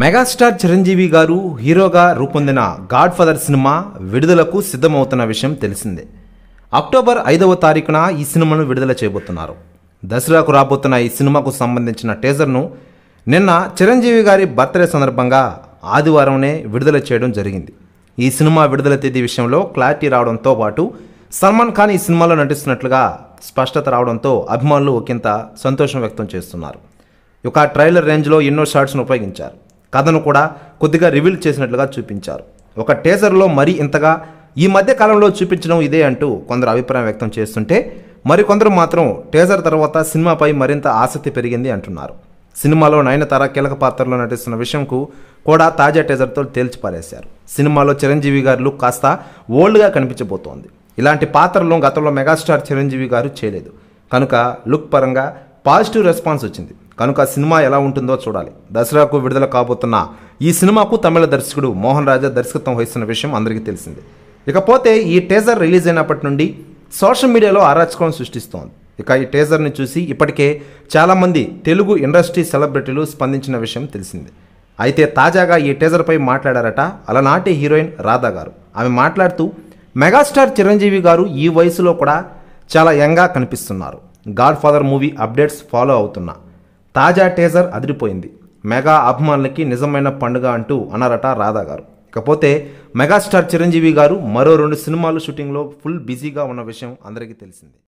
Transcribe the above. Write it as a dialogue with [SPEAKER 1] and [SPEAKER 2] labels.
[SPEAKER 1] megastar Chiranjeevi గారు హీరోగా రూపొందిన గాడ్ ఫాదర్ సినిమా విడుదలకు సిద్ధమవుతున్న విషయం తెలిసిందే అక్టోబర్ ఐదవ తారీఖున ఈ సినిమాను విడుదల చేయబోతున్నారు దసరాకు రాబోతున్న ఈ సినిమాకు సంబంధించిన టీజర్ను నిన్న చిరంజీవి గారి బర్త్డే సందర్భంగా ఆదివారంనే విడుదల చేయడం జరిగింది ఈ సినిమా విడుదల తేదీ విషయంలో క్లారిటీ రావడంతో పాటు సల్మాన్ ఖాన్ ఈ సినిమాలో నటిస్తున్నట్లుగా స్పష్టత రావడంతో అభిమానులు ఒకంత సంతోషం వ్యక్తం చేస్తున్నారు ఒక ట్రైలర్ రేంజ్లో ఎన్నో షార్ట్స్ను ఉపయోగించారు కథను కూడా కొద్దిగా రివీల్ చేసినట్లుగా చూపించారు ఒక టేజర్లో మరీ ఇంతగా ఈ మధ్య కాలంలో చూపించడం ఇదే అంటూ కొందరు అభిప్రాయం వ్యక్తం చేస్తుంటే మరికొందరు మాత్రం టేజర్ తర్వాత సినిమాపై మరింత ఆసక్తి పెరిగింది అంటున్నారు సినిమాలో నయనతార కీలక పాత్రలో నటిస్తున్న విషయంకు కూడా తాజా టేజర్తో తేల్చి పారేశారు సినిమాలో చిరంజీవి గారి లుక్ కాస్త ఓల్డ్గా కనిపించబోతోంది ఇలాంటి పాత్రలను గతంలో మెగాస్టార్ చిరంజీవి గారు చేయలేదు కనుక లుక్ పరంగా పాజిటివ్ రెస్పాన్స్ వచ్చింది కనుక సినిమా ఎలా ఉంటుందో చూడాలి దసరాకు విడుదల కాబోతున్న ఈ సినిమాకు తమిళ దర్శకుడు మోహన్ రాజా దర్శకత్వం వహిస్తున్న విషయం అందరికీ తెలిసింది ఇకపోతే ఈ టేజర్ రిలీజ్ అయినప్పటి నుండి సోషల్ మీడియాలో అరాచకం సృష్టిస్తోంది ఇక ఈ టేజర్ని చూసి ఇప్పటికే చాలామంది తెలుగు ఇండస్ట్రీ సెలబ్రిటీలు స్పందించిన విషయం తెలిసింది అయితే తాజాగా ఈ టేజర్పై మాట్లాడారట అలనాటి హీరోయిన్ రాధా గారు ఆమె మాట్లాడుతూ మెగాస్టార్ చిరంజీవి గారు ఈ వయసులో కూడా చాలా యంగా కనిపిస్తున్నారు Godfather movie updates follow అవుతున్నా తాజా టేజర్ అదిరిపోయింది మెగా అభిమానులకి నిజమైన పండుగ అంటూ అనరట రాధా గారు ఇకపోతే మెగాస్టార్ చిరంజీవి గారు మరో రెండు సినిమాలు షూటింగ్లో ఫుల్ బిజీగా ఉన్న విషయం అందరికీ తెలిసింది